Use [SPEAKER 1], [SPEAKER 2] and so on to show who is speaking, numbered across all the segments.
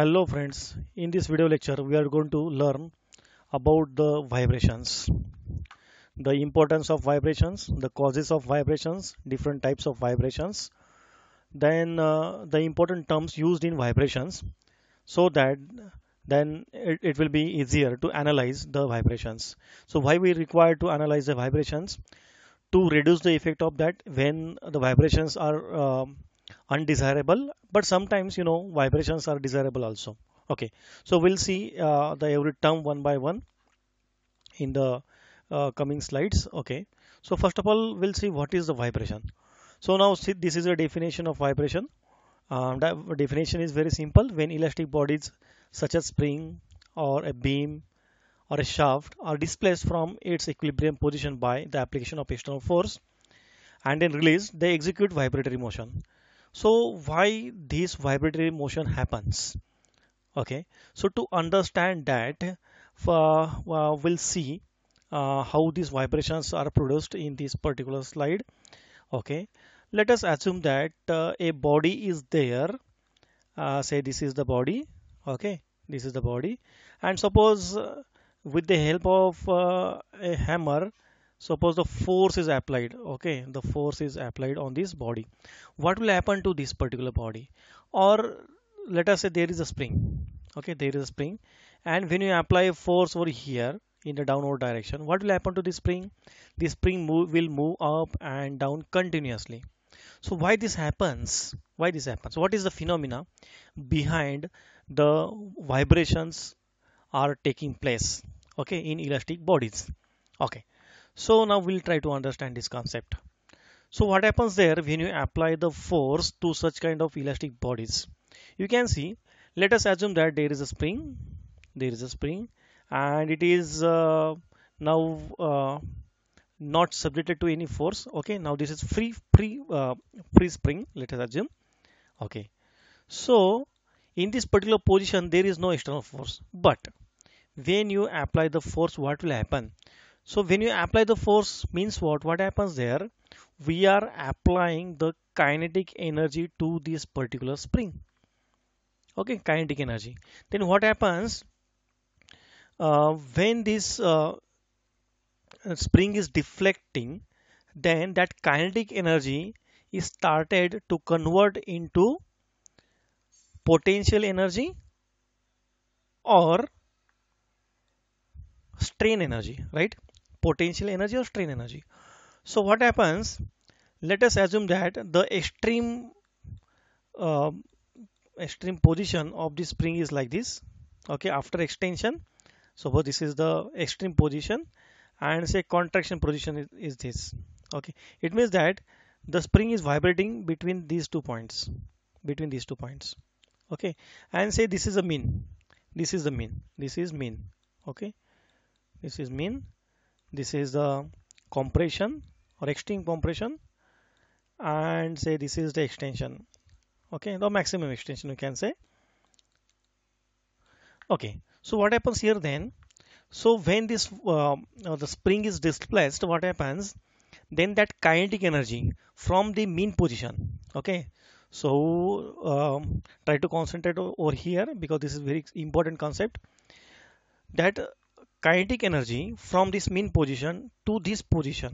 [SPEAKER 1] hello friends in this video lecture we are going to learn about the vibrations the importance of vibrations the causes of vibrations different types of vibrations then uh, the important terms used in vibrations so that then it, it will be easier to analyze the vibrations so why we require to analyze the vibrations to reduce the effect of that when the vibrations are uh, undesirable but sometimes you know vibrations are desirable also okay so we'll see uh, the every term one by one in the uh, coming slides okay so first of all we'll see what is the vibration so now see this is a definition of vibration um, definition is very simple when elastic bodies such as spring or a beam or a shaft are displaced from its equilibrium position by the application of external force and then released they execute vibratory motion so why this vibratory motion happens okay so to understand that uh, uh, we'll see uh, how these vibrations are produced in this particular slide okay let us assume that uh, a body is there uh, say this is the body okay this is the body and suppose uh, with the help of a hammer suppose the force is applied okay the force is applied on this body what will happen to this particular body or let us say there is a spring okay there is a spring and when you apply force over here in the downward direction what will happen to the spring the spring move, will move up and down continuously so why this happens why this happens what is the phenomena behind the vibrations are taking place okay in elastic bodies okay so now we'll try to understand this concept. So what happens there when you apply the force to such kind of elastic bodies? You can see, let us assume that there is a spring, there is a spring and it is uh, now uh, not subjected to any force. Okay, now this is free, free, uh, free spring, let us assume. Okay, so in this particular position, there is no external force, but when you apply the force, what will happen? So when you apply the force means what? What happens there? We are applying the kinetic energy to this particular spring. Okay, kinetic energy. Then what happens uh, when this uh, spring is deflecting then that kinetic energy is started to convert into potential energy or strain energy right potential energy or strain energy. So what happens? Let us assume that the extreme uh, extreme position of the spring is like this. Okay, after extension. So this is the extreme position and say contraction position is, is this. Okay, it means that the spring is vibrating between these two points, between these two points. Okay, and say this is a mean. This is the mean. This is mean. Okay, this is mean this is the compression or extreme compression and say this is the extension okay the maximum extension you can say okay so what happens here then so when this uh, uh, the spring is displaced what happens then that kinetic energy from the mean position okay so um, try to concentrate over here because this is very important concept that kinetic energy from this mean position to this position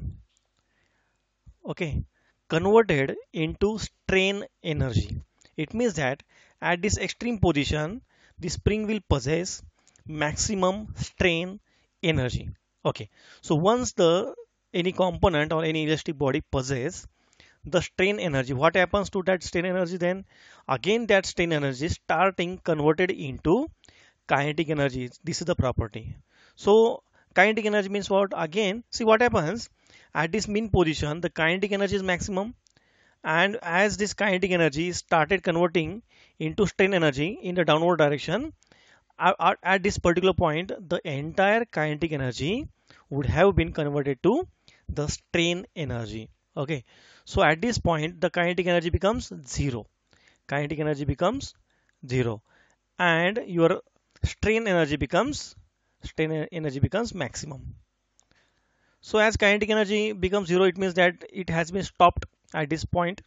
[SPEAKER 1] okay converted into strain energy it means that at this extreme position the spring will possess maximum strain energy okay so once the any component or any elastic body possess the strain energy what happens to that strain energy then again that strain energy starting converted into kinetic energy this is the property so kinetic energy means what again see what happens at this mean position the kinetic energy is maximum and as this kinetic energy started converting into strain energy in the downward direction at, at this particular point the entire kinetic energy would have been converted to the strain energy okay so at this point the kinetic energy becomes zero kinetic energy becomes zero and your strain energy becomes strain energy becomes maximum. So as kinetic energy becomes zero, it means that it has been stopped at this point.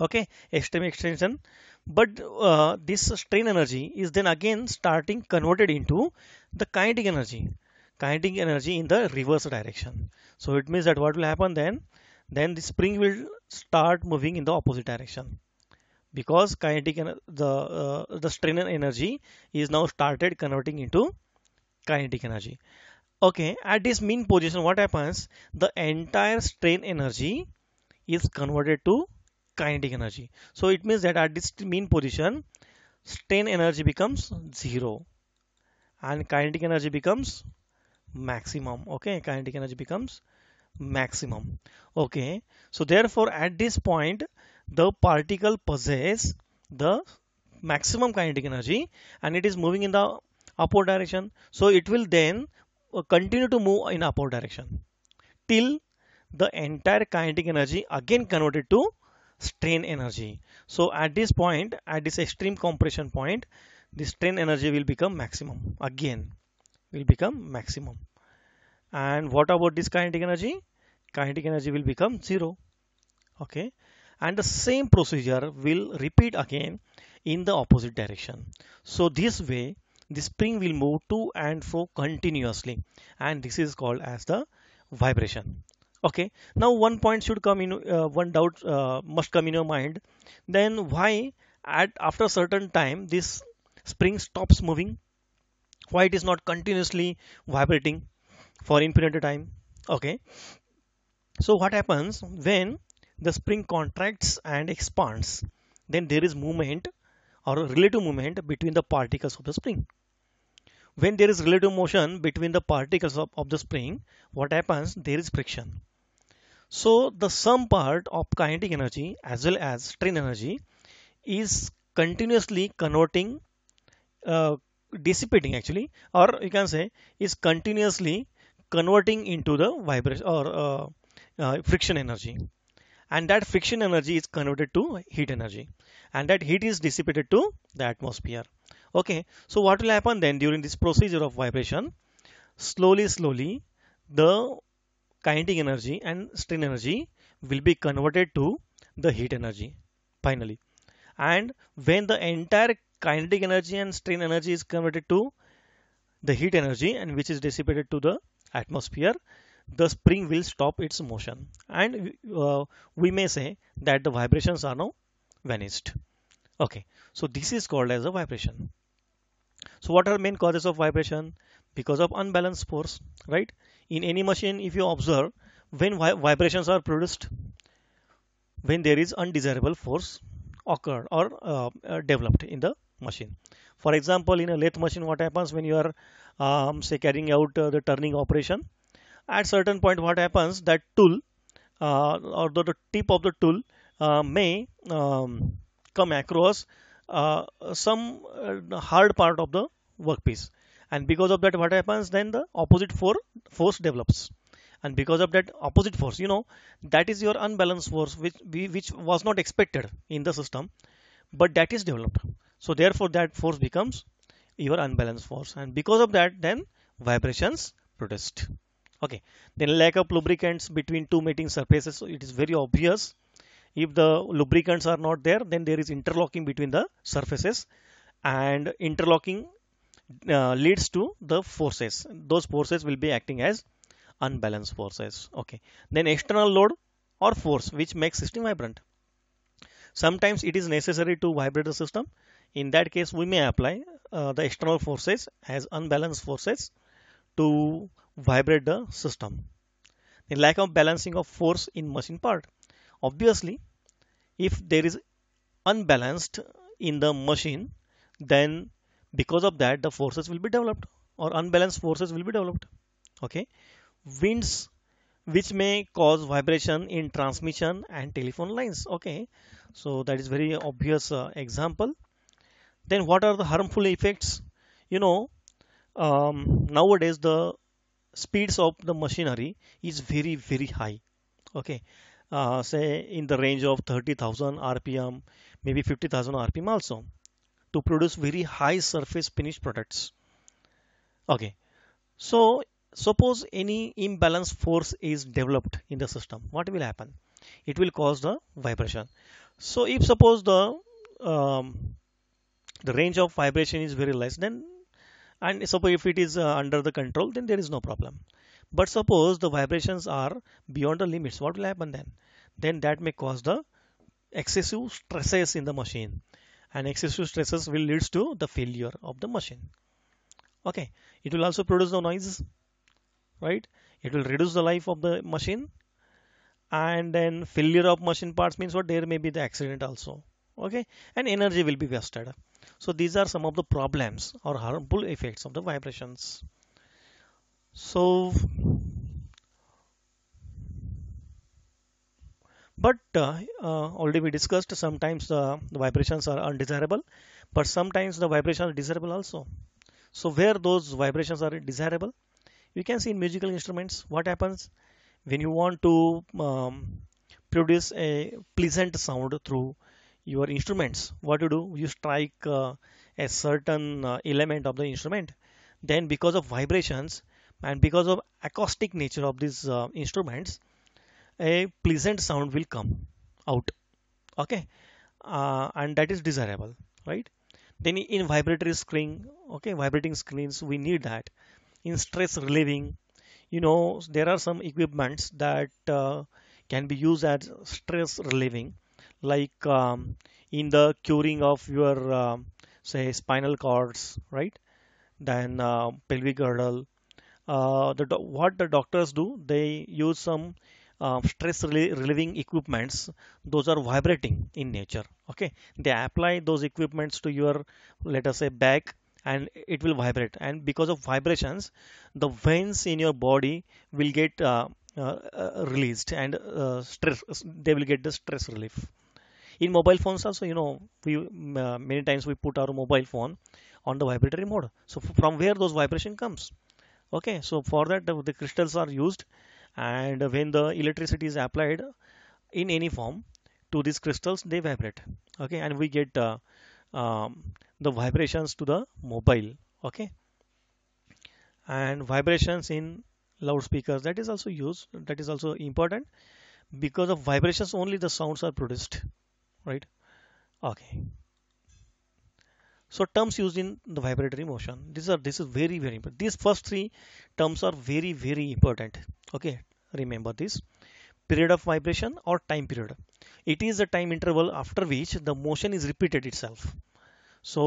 [SPEAKER 1] Okay, extreme extension. But uh, this strain energy is then again starting converted into the kinetic energy, kinetic energy in the reverse direction. So it means that what will happen then? Then the spring will start moving in the opposite direction because kinetic the uh, the strain energy is now started converting into kinetic energy okay at this mean position what happens the entire strain energy is converted to kinetic energy so it means that at this mean position strain energy becomes zero and kinetic energy becomes maximum okay kinetic energy becomes maximum okay so therefore at this point the particle possess the maximum kinetic energy and it is moving in the upward direction so it will then uh, continue to move in upward direction till the entire kinetic energy again converted to strain energy so at this point at this extreme compression point the strain energy will become maximum again will become maximum and what about this kinetic energy kinetic energy will become zero okay and the same procedure will repeat again in the opposite direction. So this way the spring will move to and fro continuously and this is called as the vibration okay now one point should come in uh, one doubt uh, must come in your mind then why at after a certain time this spring stops moving why it is not continuously vibrating for infinite time okay so what happens when the spring contracts and expands then there is movement or relative movement between the particles of the spring when there is relative motion between the particles of, of the spring what happens there is friction so the sum part of kinetic energy as well as strain energy is continuously converting uh, dissipating actually or you can say is continuously converting into the vibration or uh, uh, friction energy and that friction energy is converted to heat energy and that heat is dissipated to the atmosphere okay so what will happen then during this procedure of vibration slowly slowly the kinetic energy and strain energy will be converted to the heat energy finally and when the entire kinetic energy and strain energy is converted to the heat energy and which is dissipated to the atmosphere the spring will stop its motion and uh, we may say that the vibrations are now vanished okay so this is called as a vibration so what are main causes of vibration because of unbalanced force right in any machine if you observe when vi vibrations are produced when there is undesirable force occurred or uh, uh, developed in the machine for example in a lathe machine what happens when you are um, say carrying out uh, the turning operation at certain point what happens that tool uh, or the, the, tip of the tool uh, may um, come across uh, some uh, hard part of the workpiece and because of that what happens then the opposite for force develops and because of that opposite force you know that is your unbalanced force which which was not expected in the system but that is developed so therefore that force becomes your unbalanced force and because of that then vibrations protest okay then lack of lubricants between two mating surfaces so it is very obvious if the lubricants are not there then there is interlocking between the surfaces and interlocking uh, leads to the forces those forces will be acting as unbalanced forces okay then external load or force which makes system vibrant sometimes it is necessary to vibrate the system in that case we may apply uh, the external forces as unbalanced forces to vibrate the system. The lack of balancing of force in machine part. Obviously, if there is unbalanced in the machine, then because of that the forces will be developed or unbalanced forces will be developed. Okay, winds which may cause vibration in transmission and telephone lines. Okay, so that is very obvious uh, example. Then what are the harmful effects? You know, um, nowadays the speeds of the machinery is very very high okay uh, say in the range of 30,000 rpm maybe 50,000 rpm also to produce very high surface finish products okay so suppose any imbalance force is developed in the system what will happen it will cause the vibration so if suppose the um, the range of vibration is very less then and suppose if it is uh, under the control then there is no problem but suppose the vibrations are beyond the limits what will happen then then that may cause the excessive stresses in the machine and excessive stresses will leads to the failure of the machine okay it will also produce the noise right it will reduce the life of the machine and then failure of machine parts means what there may be the accident also okay and energy will be wasted so these are some of the problems or harmful effects of the vibrations. So, but uh, uh, already we discussed sometimes the, the vibrations are undesirable, but sometimes the vibrations are desirable also. So where those vibrations are desirable, you can see in musical instruments what happens when you want to um, produce a pleasant sound through your instruments what you do you strike uh, a certain uh, element of the instrument then because of vibrations and because of acoustic nature of these uh, instruments a pleasant sound will come out okay uh, and that is desirable right then in vibratory screen okay vibrating screens we need that in stress relieving you know there are some equipments that uh, can be used as stress relieving like um, in the curing of your uh, say spinal cords right then uh, pelvic girdle uh, the what the doctors do they use some um, stress rel relieving equipments those are vibrating in nature okay they apply those equipments to your let us say back and it will vibrate and because of vibrations the veins in your body will get uh, uh, uh, released and uh, stress they will get the stress relief in mobile phones also you know we uh, many times we put our mobile phone on the vibratory mode so from where those vibration comes okay so for that the, uh, the crystals are used and when the electricity is applied in any form to these crystals they vibrate okay and we get uh, um, the vibrations to the mobile okay and vibrations in loudspeakers that is also used that is also important because of vibrations only the sounds are produced right okay so terms used in the vibratory motion these are this is very very important these first three terms are very very important okay remember this period of vibration or time period it is the time interval after which the motion is repeated itself so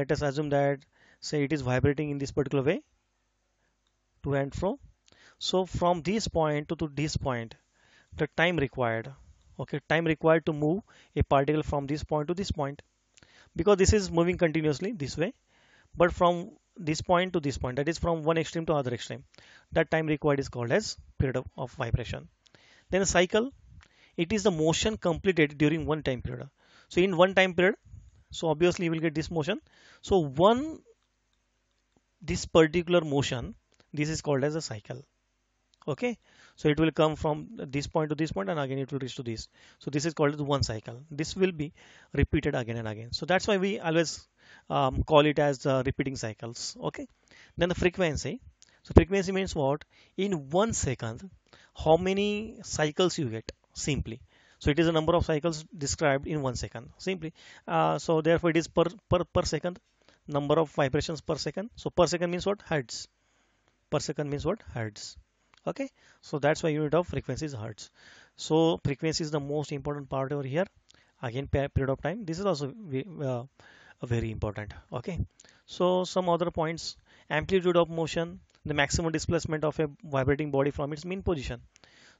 [SPEAKER 1] let us assume that say it is vibrating in this particular way to and fro so from this point to, to this point the time required okay time required to move a particle from this point to this point because this is moving continuously this way but from this point to this point that is from one extreme to other extreme that time required is called as period of, of vibration then a cycle it is the motion completed during one time period so in one time period so obviously you will get this motion so one this particular motion this is called as a cycle okay so it will come from this point to this point and again it will reach to this. So this is called the one cycle. This will be repeated again and again. So that's why we always um, call it as uh, repeating cycles. Okay. Then the frequency. So frequency means what? In one second, how many cycles you get simply. So it is a number of cycles described in one second simply. Uh, so therefore it is per, per, per second number of vibrations per second. So per second means what? Hertz. Per second means what? Hertz okay so that's why unit of frequency is hertz so frequency is the most important part over here again period of time this is also uh, very important okay so some other points amplitude of motion the maximum displacement of a vibrating body from its mean position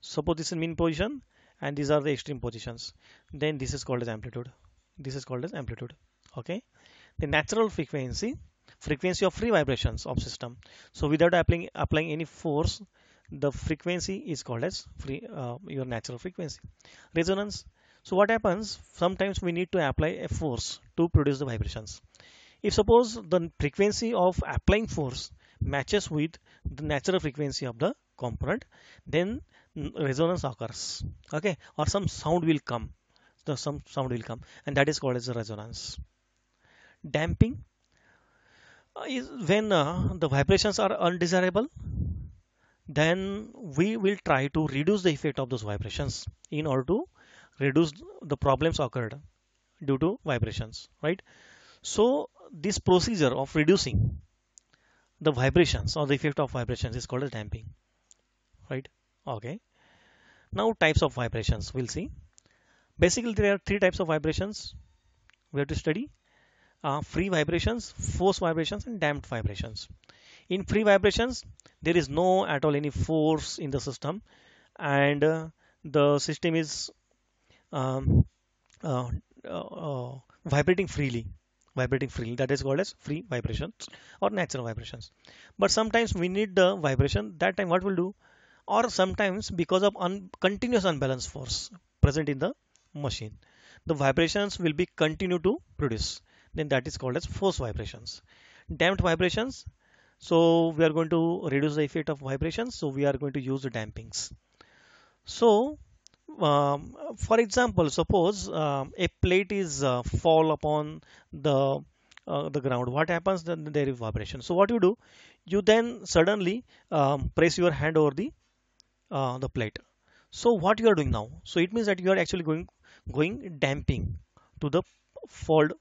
[SPEAKER 1] suppose this is mean position and these are the extreme positions then this is called as amplitude this is called as amplitude okay the natural frequency frequency of free vibrations of system so without applying applying any force the frequency is called as free, uh, your natural frequency resonance so what happens sometimes we need to apply a force to produce the vibrations if suppose the frequency of applying force matches with the natural frequency of the component then resonance occurs okay or some sound will come the so some sound will come and that is called as a resonance damping uh, is when uh, the vibrations are undesirable then we will try to reduce the effect of those vibrations in order to reduce the problems occurred due to vibrations right so this procedure of reducing the vibrations or the effect of vibrations is called as damping right okay now types of vibrations we'll see basically there are three types of vibrations we have to study uh, free vibrations force vibrations and damped vibrations in free vibrations there is no at all any force in the system and uh, the system is um, uh, uh, vibrating freely vibrating freely that is called as free vibrations or natural vibrations but sometimes we need the vibration that time what will do or sometimes because of un continuous unbalanced force present in the machine the vibrations will be continue to produce then that is called as force vibrations damped vibrations so we are going to reduce the effect of vibrations. So we are going to use the dampings. So um, for example, suppose um, a plate is uh, fall upon the uh, the ground. What happens then there is vibration. So what you do, you then suddenly um, press your hand over the uh, the plate. So what you are doing now? So it means that you are actually going going damping to the fold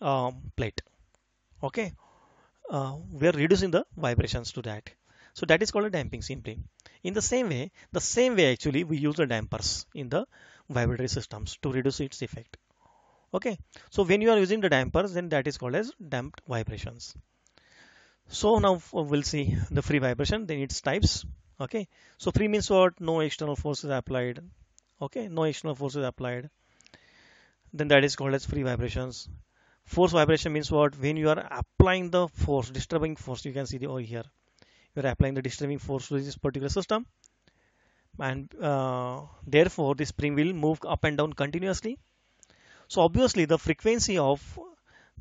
[SPEAKER 1] um, plate. Okay uh, we are reducing the vibrations to that. So that is called a damping simply. In the same way, the same way actually we use the dampers in the vibratory systems to reduce its effect. Okay, so when you are using the dampers, then that is called as damped vibrations. So now we'll see the free vibration, then its types. Okay, so free means what? No external forces applied. Okay, no external forces applied. Then that is called as free vibrations force vibration means what when you are applying the force disturbing force you can see the over here you are applying the disturbing force to this particular system and uh, therefore the spring will move up and down continuously so obviously the frequency of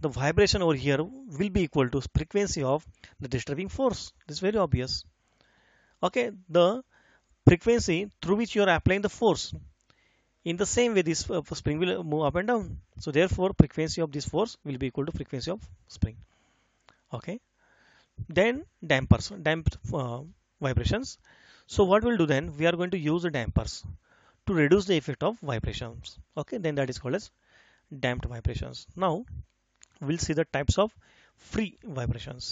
[SPEAKER 1] the vibration over here will be equal to frequency of the disturbing force this is very obvious okay the frequency through which you are applying the force in the same way this uh, spring will move up and down so therefore frequency of this force will be equal to frequency of spring okay then dampers damp uh, vibrations so what we'll do then we are going to use the dampers to reduce the effect of vibrations okay then that is called as damped vibrations now we'll see the types of free vibrations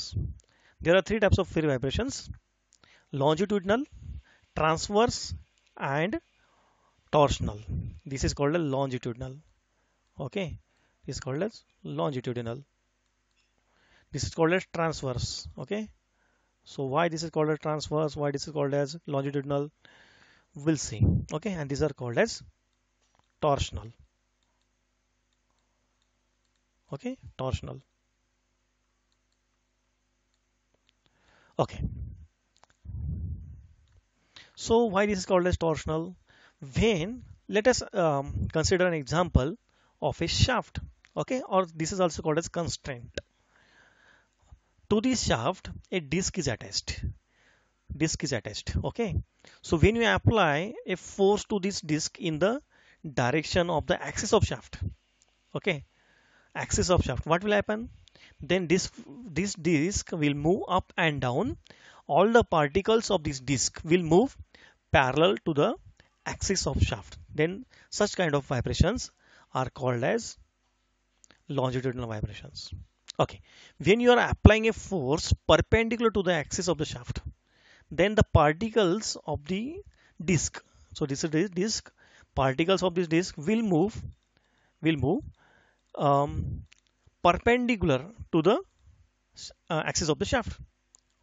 [SPEAKER 1] there are three types of free vibrations longitudinal transverse and torsional this is called a longitudinal okay is called as longitudinal this is called as transverse okay so why this is called as transverse why this is called as longitudinal we'll see okay and these are called as torsional okay torsional okay so why this is called as torsional when let us um, consider an example of a shaft, okay, or this is also called as constraint. To this shaft, a disc is attached. Disc is attached, okay. So when you apply a force to this disc in the direction of the axis of shaft, okay, axis of shaft, what will happen? Then this this disc will move up and down all the particles of this disk will move parallel to the axis of shaft then such kind of vibrations are called as longitudinal vibrations okay when you are applying a force perpendicular to the axis of the shaft then the particles of the disk so this is the disk particles of this disk will move will move um, perpendicular to the uh, axis of the shaft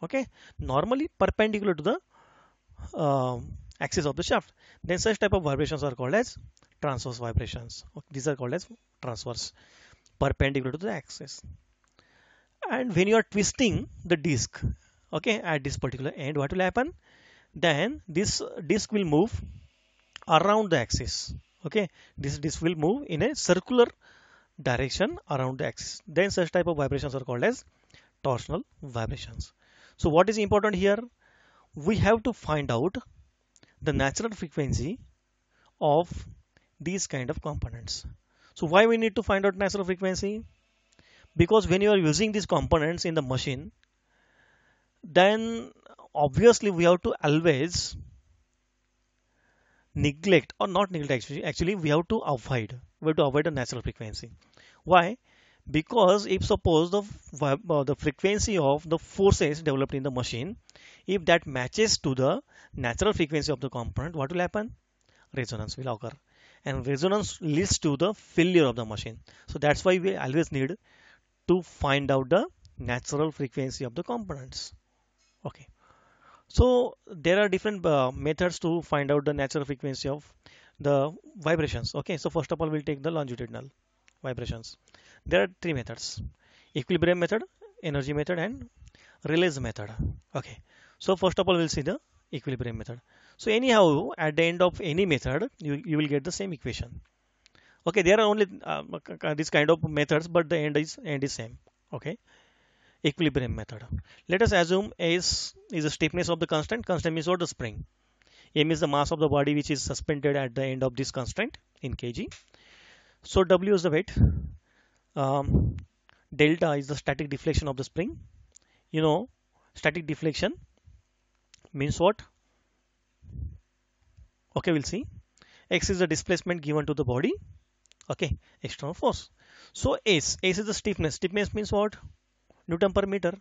[SPEAKER 1] okay normally perpendicular to the uh, axis of the shaft then such type of vibrations are called as transverse vibrations these are called as transverse perpendicular to the axis and when you are twisting the disc okay at this particular end what will happen then this disc will move around the axis okay this disc will move in a circular direction around the axis then such type of vibrations are called as torsional vibrations so what is important here we have to find out the natural frequency of these kind of components. So why we need to find out natural frequency? Because when you are using these components in the machine, then obviously we have to always neglect or not neglect actually, actually we have to avoid, we have to avoid the natural frequency. Why? Because if suppose the, uh, the frequency of the forces developed in the machine if that matches to the natural frequency of the component what will happen resonance will occur and resonance leads to the failure of the machine so that's why we always need to find out the natural frequency of the components okay so there are different uh, methods to find out the natural frequency of the vibrations okay so first of all we'll take the longitudinal vibrations there are three methods equilibrium method energy method and release method okay so first of all, we'll see the equilibrium method. So anyhow, at the end of any method, you, you will get the same equation. Okay, there are only uh, these kind of methods, but the end is end is same. Okay, equilibrium method. Let us assume S is the stiffness of the constant. Constant means what the spring. M is the mass of the body which is suspended at the end of this constant in kg. So W is the weight. Um, delta is the static deflection of the spring. You know, static deflection means what? Okay, we'll see. X is the displacement given to the body. Okay, external force. So S, S is the stiffness. Stiffness means what? Newton per meter.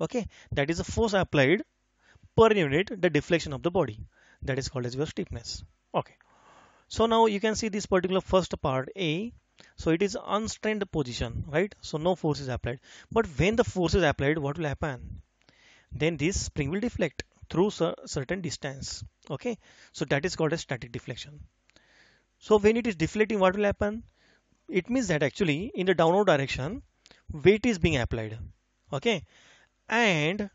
[SPEAKER 1] Okay, that is the force applied per unit the deflection of the body. That is called as your stiffness. Okay. So now you can see this particular first part A. So it is unstrained position, right? So no force is applied. But when the force is applied, what will happen? Then this spring will deflect through certain distance okay so that is called as static deflection so when it is deflecting what will happen it means that actually in the downward direction weight is being applied okay and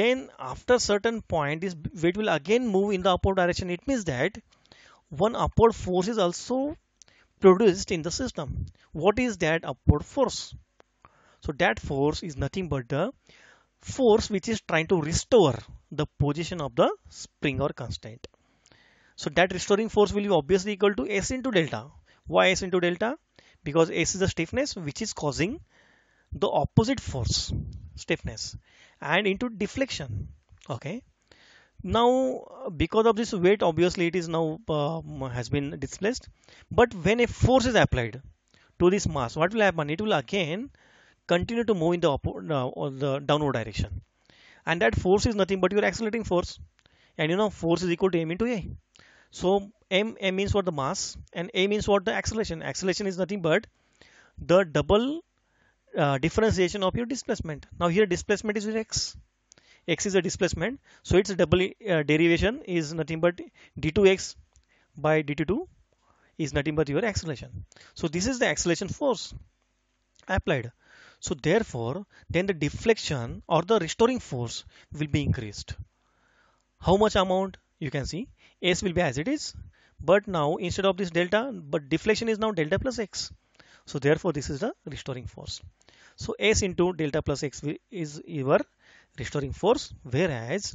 [SPEAKER 1] then after certain point this weight will again move in the upward direction it means that one upward force is also produced in the system what is that upward force so that force is nothing but the force which is trying to restore the position of the spring or constant. So that restoring force will be obviously equal to S into delta. Why S into delta? Because S is the stiffness which is causing the opposite force, stiffness, and into deflection. Okay. Now, because of this weight, obviously it is now uh, has been displaced. But when a force is applied to this mass, what will happen? It will again continue to move in the, uh, the downward direction and that force is nothing but your accelerating force and you know force is equal to m into a so m m means what the mass and a means what the acceleration acceleration is nothing but the double uh, differentiation of your displacement now here displacement is x x is a displacement so its double uh, derivation is nothing but d2x by dt2 is nothing but your acceleration so this is the acceleration force applied so therefore, then the deflection or the restoring force will be increased. How much amount? You can see S will be as it is. But now instead of this delta, but deflection is now delta plus X. So therefore, this is the restoring force. So S into delta plus X is your restoring force, whereas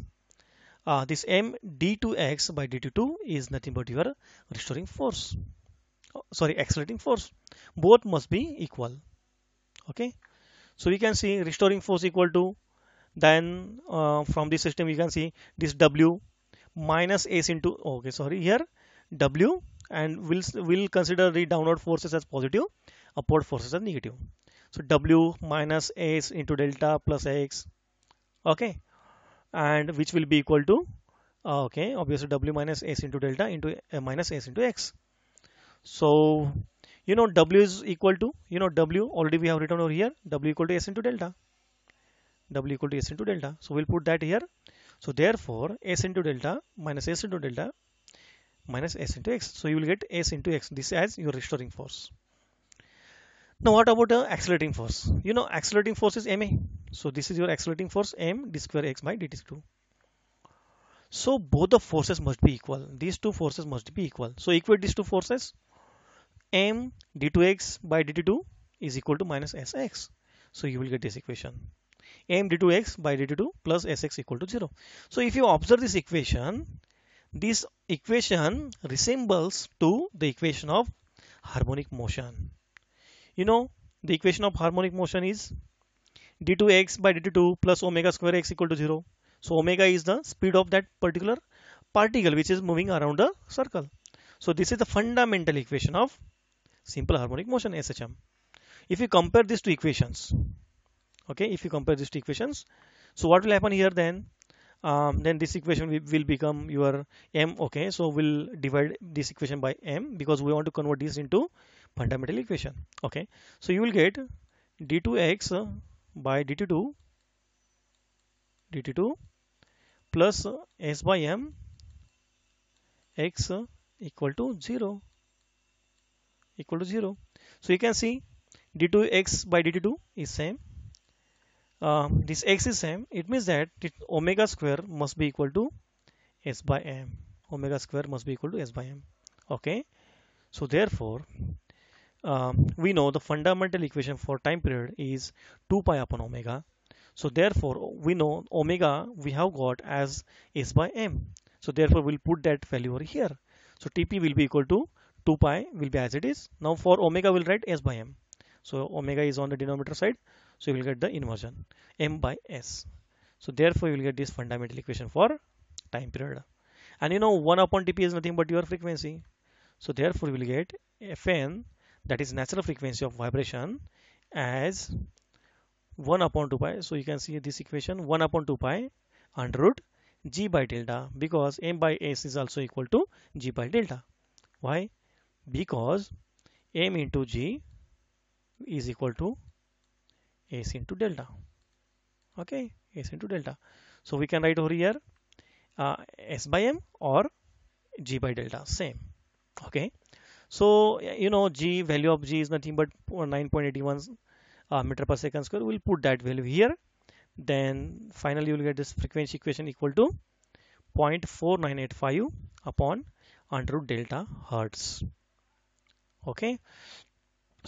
[SPEAKER 1] uh, this M D2X by D2 is nothing but your restoring force. Oh, sorry, accelerating force. Both must be equal. Okay. So we can see restoring force equal to then uh, from the system we can see this W minus S into okay sorry here W and we'll, we'll consider the downward forces as positive upward forces as negative. So W minus S into delta plus X okay and which will be equal to uh, okay obviously W minus S into delta into uh, minus S into X. So you know W is equal to, you know W already we have written over here, W equal to S into delta. W equal to S into delta. So we'll put that here. So therefore S into delta minus S into delta minus S into X. So you will get S into X. This as your restoring force. Now what about the accelerating force? You know accelerating force is MA. So this is your accelerating force M d square X by dt square. So both the forces must be equal. These two forces must be equal. So equate these two forces m d2x by dt2 is equal to minus sx. So you will get this equation m d2x by dt2 plus sx equal to 0. So if you observe this equation, this equation resembles to the equation of harmonic motion. You know the equation of harmonic motion is d2x by dt2 plus omega square x equal to 0. So omega is the speed of that particular particle which is moving around the circle. So this is the fundamental equation of simple harmonic motion SHM. If you compare these two equations, okay, if you compare these two equations, so what will happen here then? Um, then this equation will become your m okay so we'll divide this equation by m because we want to convert this into fundamental equation okay so you will get d2x by dt2 dt2 plus s by m x equal to 0 equal to 0 so you can see d2x by d 2 is same uh, this x is same it means that omega square must be equal to s by m omega square must be equal to s by m okay so therefore uh, we know the fundamental equation for time period is 2 pi upon omega so therefore we know omega we have got as s by m so therefore we'll put that value over here so tp will be equal to 2 pi will be as it is. Now for omega we'll write s by m. So omega is on the denominator side. So you will get the inversion m by s. So therefore you will get this fundamental equation for time period. And you know 1 upon dp is nothing but your frequency. So therefore you will get fn that is natural frequency of vibration as 1 upon 2 pi. So you can see this equation 1 upon 2 pi under root g by delta because m by s is also equal to g by delta. Why? because m into g is equal to s into delta okay s into delta so we can write over here uh, s by m or g by delta same okay so you know g value of g is nothing but 9.81 uh, meter per second square we'll put that value here then finally you will get this frequency equation equal to 0.4985 upon under root delta hertz okay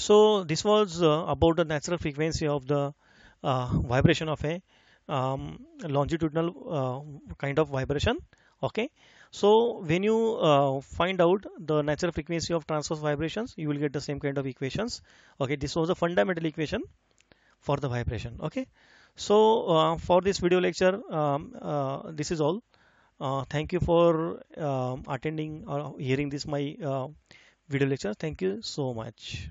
[SPEAKER 1] so this was uh, about the natural frequency of the uh, vibration of a um, longitudinal uh, kind of vibration okay so when you uh, find out the natural frequency of transverse vibrations you will get the same kind of equations okay this was the fundamental equation for the vibration okay so uh, for this video lecture um, uh, this is all thank you for um, attending or hearing this my video lecture. Thank you so much.